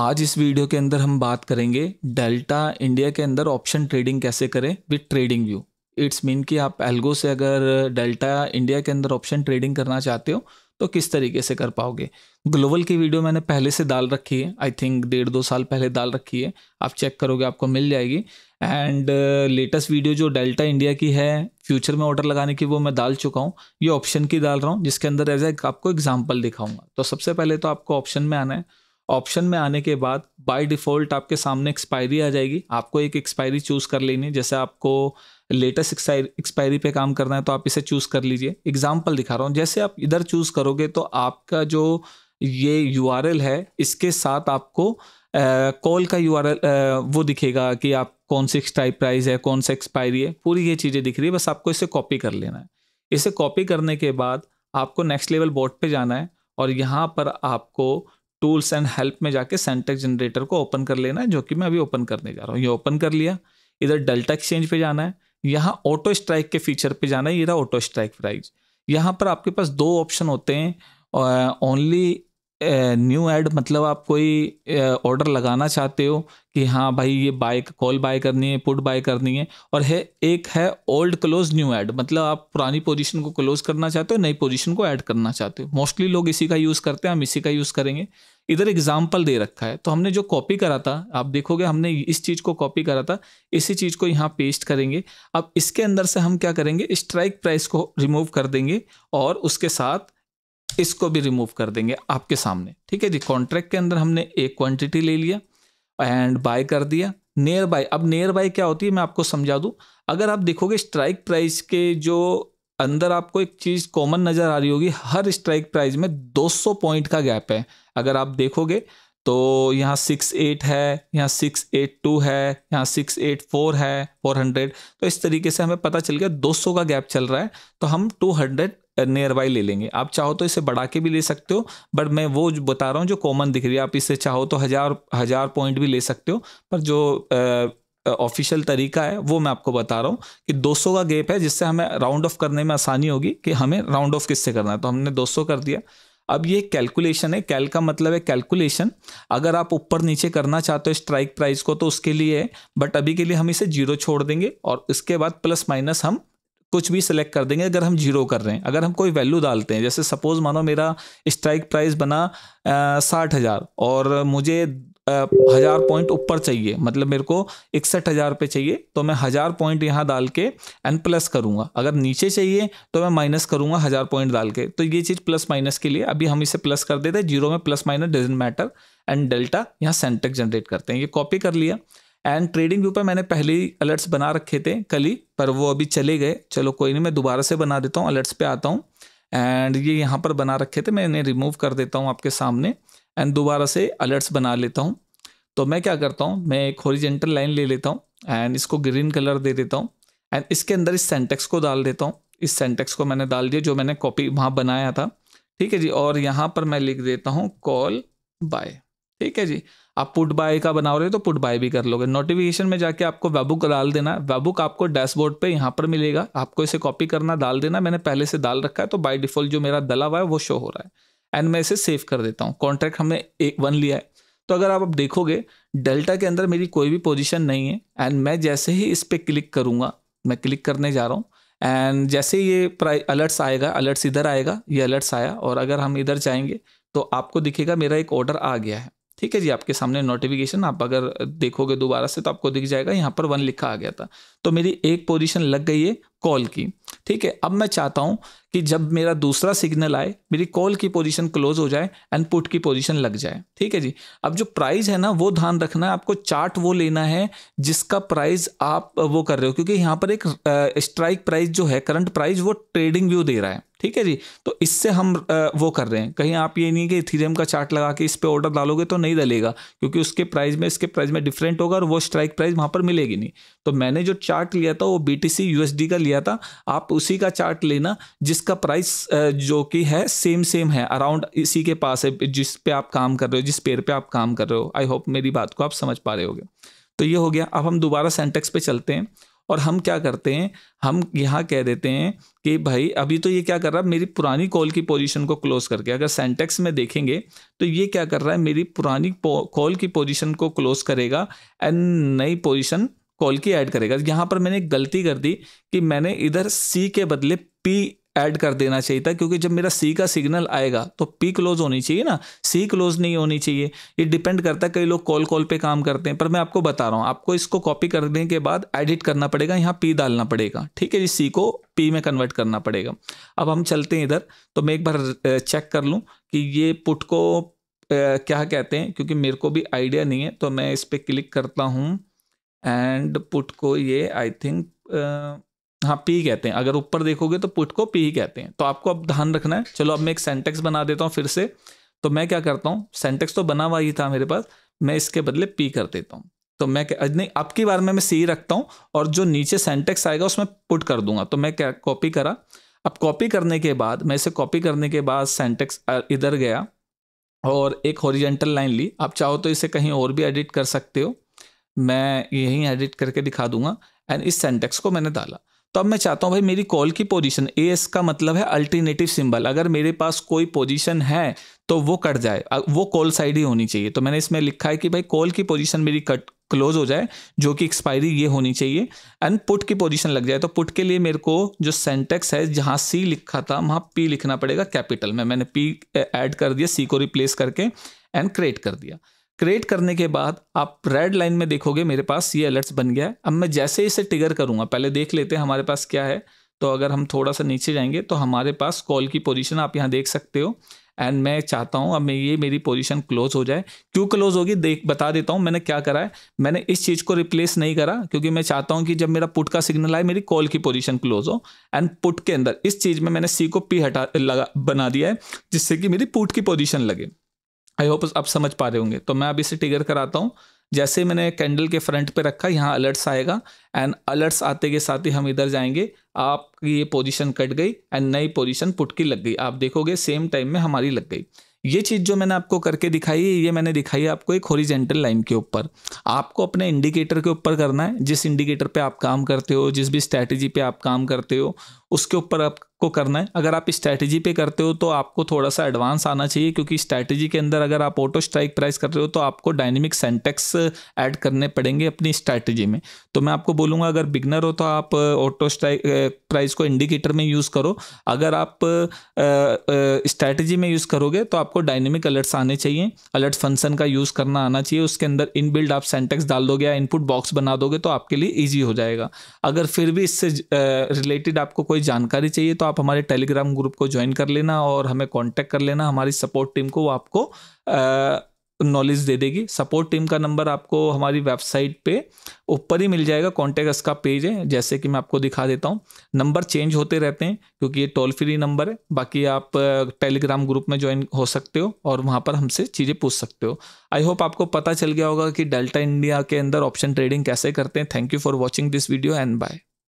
आज इस वीडियो के अंदर हम बात करेंगे डेल्टा इंडिया के अंदर ऑप्शन ट्रेडिंग कैसे करें with trading view it's mean कि आप एल्गो से अगर डेल्टा इंडिया के अंदर ऑप्शन ट्रेडिंग करना चाहते हो तो किस तरीके से कर पाओगे ग्लोबल की वीडियो मैंने पहले से डाल रखी है आई थिंक डेढ़ दो साल पहले डाल रखी है आप चेक करोगे आपको मिल जाएगी एंड लेटेस्ट वीडियो जो डेल्टा इंडिया की है फ्यूचर में ऑर्डर लगाने की वो मैं डाल चुका हूँ ये ऑप्शन की डाल रहा हूँ जिसके अंदर एज आपको एग्जाम्पल दिखाऊंगा तो सबसे पहले तो आपको ऑप्शन में आना है ऑप्शन में आने के बाद बाय डिफ़ॉल्ट आपके सामने एक्सपायरी आ जाएगी आपको एक एक्सपायरी चूज़ कर लेनी है जैसे आपको लेटेस्ट एक्सपायरी पे काम करना है तो आप इसे चूज़ कर लीजिए एग्जाम्पल दिखा रहा हूँ जैसे आप इधर चूज़ करोगे तो आपका जो ये यू है इसके साथ आपको कॉल का यू वो दिखेगा कि आप कौन सी टाइप प्राइस है कौन सा एक्सपायरी है पूरी ये चीज़ें दिख रही है बस आपको इसे कॉपी कर लेना है इसे कॉपी करने के बाद आपको नेक्स्ट लेवल बोर्ड पर जाना है और यहाँ पर आपको टूल्स एंड हेल्प में जाके सेंटेक्स जनरेटर को ओपन कर लेना है जो कि मैं अभी ओपन करने जा रहा हूँ ये ओपन कर लिया इधर डेल्टा एक्सचेंज पे जाना है यहाँ ऑटो स्ट्राइक के फीचर पे जाना है ये रहा ऑटो स्ट्राइक प्राइस यहाँ पर आपके पास दो ऑप्शन होते हैं ओनली न्यू एड मतलब आप कोई ऑर्डर लगाना चाहते हो कि हाँ भाई ये बाय कॉल बाय करनी है पुट बाय करनी है और है एक है ओल्ड क्लोज न्यू एड मतलब आप पुरानी पोजीशन को क्लोज करना चाहते हो नई पोजीशन को ऐड करना चाहते हो मोस्टली लोग इसी का यूज़ करते हैं हम इसी का यूज़ करेंगे इधर एग्जाम्पल दे रखा है तो हमने जो कॉपी करा था आप देखोगे हमने इस चीज़ को कॉपी करा था इसी चीज़ को यहाँ पेस्ट करेंगे अब इसके अंदर से हम क्या करेंगे स्ट्राइक प्राइस को रिमूव कर देंगे और उसके साथ इसको भी रिमूव कर देंगे आपके सामने ठीक है जी कॉन्ट्रैक्ट के अंदर हमने एक क्वांटिटी ले लिया एंड बाय कर दिया नियर बाय अब नियर बाय क्या होती है मैं आपको समझा दूँ अगर आप देखोगे स्ट्राइक प्राइस के जो अंदर आपको एक चीज़ कॉमन नज़र आ रही होगी हर स्ट्राइक प्राइस में 200 पॉइंट का गैप है अगर आप देखोगे तो यहाँ सिक्स एट है यहाँ सिक्स एट टू है यहाँ सिक्स एट फोर है फोर हंड्रेड तो इस तरीके से हमें पता चल गया दो सौ का गैप चल रहा है तो हम टू हंड्रेड नियर बाई ले लेंगे आप चाहो तो इसे बढ़ा के भी ले सकते हो बट मैं वो बता रहा हूँ जो कॉमन दिख रही है आप इसे चाहो तो हज़ार हज़ार पॉइंट भी ले सकते हो पर जो ऑफिशियल तरीका है वो मैं आपको बता रहा हूँ कि 200 का गैप है जिससे हमें राउंड ऑफ करने में आसानी होगी कि हमें राउंड ऑफ किससे करना है तो हमने 200 कर दिया अब ये कैलकुलेशन है कैल का मतलब है कैलकुलेशन अगर आप ऊपर नीचे करना चाहते हो स्ट्राइक प्राइस को तो उसके लिए है बट अभी के लिए हम इसे जीरो छोड़ देंगे और इसके बाद प्लस माइनस हम कुछ भी सिलेक्ट कर देंगे अगर हम जीरो कर रहे हैं अगर हम कोई वैल्यू डालते हैं जैसे सपोज मानो मेरा स्ट्राइक प्राइस बना साठ हज़ार और मुझे हज़ार पॉइंट ऊपर चाहिए मतलब मेरे को इकसठ हज़ार पे चाहिए तो मैं हज़ार पॉइंट यहाँ डाल के एन प्लस करूँगा अगर नीचे चाहिए तो मैं माइनस करूँगा हज़ार पॉइंट डाल के तो ये चीज़ प्लस माइनस के लिए अभी हम इसे प्लस कर देते हैं जीरो में plus minus doesn't matter and delta यहाँ सेंटेक जनरेट करते हैं ये कॉपी कर लिया एंड ट्रेडिंग व्यू पर मैंने पहले ही अलर्ट्स बना रखे थे कल ही पर वो अभी चले गए चलो कोई नहीं मैं दोबारा से बना देता हूँ अलर्ट्स पे आता हूँ एंड ये यहाँ पर बना रखे थे मैं इन्हें रिमूव कर देता हूँ आपके सामने एंड दोबारा से अलर्ट्स बना लेता हूँ तो मैं क्या करता हूँ मैं एक होरिजेंटल लाइन ले लेता हूँ एंड इसको ग्रीन कलर दे देता हूँ एंड इसके अंदर इस सेंटेक्स को डाल देता हूँ इस सेंटेक्स को मैंने डाल दिया जो मैंने कॉपी वहाँ बनाया था ठीक है जी और यहाँ पर मैं लिख देता हूँ कॉल बाय ठीक है जी आप पुट बाय का बना रहे हो तो पुट बाय भी कर लोगे नोटिफिकेशन में जाके आपको वेबुक डाल देना वेबुक आपको डैशबोर्ड पे यहाँ पर मिलेगा आपको इसे कॉपी करना डाल देना मैंने पहले से डाल रखा है तो बाय डिफॉल्ट जो मेरा दला हुआ है वो शो हो रहा है एंड मैं इसे सेव कर देता हूँ कॉन्ट्रैक्ट हमने एक वन लिया है तो अगर आप देखोगे डेल्टा के अंदर मेरी कोई भी पोजिशन नहीं है एंड मैं जैसे ही इस पर क्लिक करूँगा मैं क्लिक करने जा रहा हूँ एंड जैसे ये अलर्ट्स आएगा अलर्ट्स इधर आएगा ये अलर्ट्स आया और अगर हम इधर जाएंगे तो आपको दिखेगा मेरा एक ऑर्डर आ गया है ठीक है जी आपके सामने नोटिफिकेशन आप अगर देखोगे दोबारा से तो आपको दिख जाएगा यहाँ पर वन लिखा आ गया था तो मेरी एक पोजीशन लग गई है कॉल की ठीक है अब मैं चाहता हूं कि जब मेरा दूसरा सिग्नल आए मेरी कॉल की पोजीशन क्लोज हो जाए एंड पुट की पोजीशन लग जाए ठीक है जी अब जो प्राइस है ना वो ध्यान रखना है आपको चार्ट वो लेना है जिसका प्राइस आप वो कर रहे हो क्योंकि यहां पर एक स्ट्राइक प्राइस जो है करंट प्राइस वो ट्रेडिंग व्यू दे रहा है ठीक है जी तो इससे हम वो कर रहे हैं कहीं आप ये नहीं कि इथीरियम का चार्ट लगा के इस पर ऑर्डर डालोगे तो नहीं डलेगा क्योंकि उसके प्राइस में इसके प्राइस में डिफरेंट होगा और वो स्ट्राइक प्राइस वहाँ पर मिलेगी नहीं तो मैंने जो चार्ट लिया था वो बी टी का लिया था आप उसी का चार्ट लेना जिसका प्राइस जो कि है सेम सेम है अराउंड इसी के पास है जिस पे आप काम कर रहे हो जिस पेड़ पे आप काम कर रहे हो आई होप मेरी बात को आप समझ पा रहे होगे तो ये हो गया अब हम दोबारा सेंटेक्स पे चलते हैं और हम क्या करते हैं हम यहाँ कह देते हैं कि भाई अभी तो ये क्या कर रहा है मेरी पुरानी कॉल की पोजीशन को क्लोज करके अगर सेंटेक्स में देखेंगे तो ये क्या कर रहा है मेरी पुरानी कॉल की पोजीशन को क्लोज करेगा एंड नई पोजीशन कॉल की ऐड करेगा यहाँ पर मैंने गलती कर दी कि मैंने इधर सी के बदले पी ऐड कर देना चाहिए था क्योंकि जब मेरा सी का सिग्नल आएगा तो पी क्लोज होनी चाहिए ना सी क्लोज नहीं होनी चाहिए ये डिपेंड करता है कई लोग कॉल कॉल पे काम करते हैं पर मैं आपको बता रहा हूँ आपको इसको कॉपी करने के बाद एडिट करना पड़ेगा यहाँ पी डालना पड़ेगा ठीक है जी सी को पी में कन्वर्ट करना पड़ेगा अब हम चलते हैं इधर तो मैं एक बार चेक कर लूँ कि ये पुट को क्या कहते हैं क्योंकि मेरे को भी आइडिया नहीं है तो मैं इस पर क्लिक करता हूँ एंड पुट को ये आई थिंक हाँ पी कहते हैं अगर ऊपर देखोगे तो पुट को पी कहते हैं तो आपको अब ध्यान रखना है चलो अब मैं एक सेंटेक्स बना देता हूँ फिर से तो मैं क्या करता हूँ सेंटेक्स तो बना हुआ ही था मेरे पास मैं इसके बदले पी कर देता हूँ तो मैं नहीं अब की बार में मैं सी रखता हूँ और जो नीचे सेंटेक्स आएगा उसमें पुट कर दूंगा तो मैं क्या कॉपी करा अब कॉपी करने के बाद मैं इसे कॉपी करने के बाद सेंटेक्स इधर गया और एक हॉरिजेंटल लाइन ली आप चाहो तो इसे कहीं और भी एडिट कर सकते हो मैं यहीं एडिट करके दिखा दूंगा एंड इस सेंटेक्स को मैंने डाला तो अब मैं चाहता हूँ भाई मेरी कॉल की पोजीशन ए एस का मतलब है अल्टरनेटिव सिंबल अगर मेरे पास कोई पोजीशन है तो वो कट जाए वो कॉल साइड ही होनी चाहिए तो मैंने इसमें लिखा है कि भाई कॉल की पोजीशन मेरी कट क्लोज हो जाए जो कि एक्सपायरी ये होनी चाहिए एंड पुट की पोजीशन लग जाए तो पुट के लिए मेरे को जो सेंटेक्स है जहाँ सी लिखा था वहाँ पी लिखना पड़ेगा कैपिटल में मैंने पी ऐड कर दिया सी को रिप्लेस करके एंड क्रिएट कर दिया क्रिएट करने के बाद आप रेड लाइन में देखोगे मेरे पास ये अलर्ट्स बन गया है अब मैं जैसे इसे टिगर करूँगा पहले देख लेते हैं हमारे पास क्या है तो अगर हम थोड़ा सा नीचे जाएंगे तो हमारे पास कॉल की पोजीशन आप यहाँ देख सकते हो एंड मैं चाहता हूँ अब मैं ये मेरी पोजीशन क्लोज हो जाए क्यों क्लोज होगी देख बता देता हूँ मैंने क्या करा है मैंने इस चीज़ को रिप्लेस नहीं करा क्योंकि मैं चाहता हूँ कि जब मेरा पुट का सिग्नल आए मेरी कॉल की पोजीशन क्लोज हो एंड पुट के अंदर इस चीज़ में मैंने सी को पी हटा लगा बना दिया है जिससे कि मेरी पुट की पोजिशन लगे आई होप आप समझ पा रहे होंगे तो मैं अभी इसे टिगर कराता हूँ जैसे मैंने कैंडल के फ्रंट पे रखा यहाँ अलर्ट्स आएगा एंड अलर्ट्स आते के साथ ही हम इधर जाएंगे आपकी ये पोजीशन कट गई एंड नई पोजीशन पुट की लग गई आप देखोगे सेम टाइम में हमारी लग गई ये चीज़ जो मैंने आपको करके दिखाई है ये मैंने दिखाई है आपको एक होरिजेंटल लाइन के ऊपर आपको अपने इंडिकेटर के ऊपर करना है जिस इंडिकेटर पे आप काम करते हो जिस भी स्ट्रैटेजी पे आप काम करते हो उसके ऊपर आप को करना है अगर आप स्ट्रैटेजी पे करते हो तो आपको थोड़ा सा एडवांस आना चाहिए क्योंकि स्ट्रैटेजी के अंदर अगर आप ऑटो स्ट्राइक प्राइस कर रहे हो तो आपको डायनेमिक सेंटेक्स ऐड करने पड़ेंगे अपनी स्ट्रैटेजी में तो मैं आपको बोलूँगा अगर बिगनर हो तो आप ऑटो स्ट्राइक प्राइस को इंडिकेटर में यूज़ करो अगर आप स्ट्रैटेजी में यूज़ करोगे तो आपको डायनेमिक अलर्ट्स आने चाहिए अलर्ट फंक्शन का यूज़ करना आना चाहिए उसके अंदर इन आप सेंटेक्स डाल दोगे या इनपुट बॉक्स बना दोगे तो आपके लिए ईजी हो जाएगा अगर फिर भी इससे रिलेटेड आपको कोई जानकारी चाहिए तो आप हमारे टेलीग्राम ग्रुप को ज्वाइन कर लेना और हमें कॉन्टैक्ट कर लेना हमारी सपोर्ट टीम को वो आपको नॉलेज दे देगी सपोर्ट टीम का नंबर आपको हमारी वेबसाइट पे ऊपर ही मिल जाएगा कॉन्टैक्ट इसका पेज है जैसे कि मैं आपको दिखा देता हूँ नंबर चेंज होते रहते हैं क्योंकि ये टोल फ्री नंबर है बाकी आप टेलीग्राम ग्रुप में ज्वाइन हो सकते हो और वहाँ पर हमसे चीज़ें पूछ सकते हो आई होप आपको पता चल गया होगा कि डेल्टा इंडिया के अंदर ऑप्शन ट्रेडिंग कैसे करते हैं thank you for watching this video and bye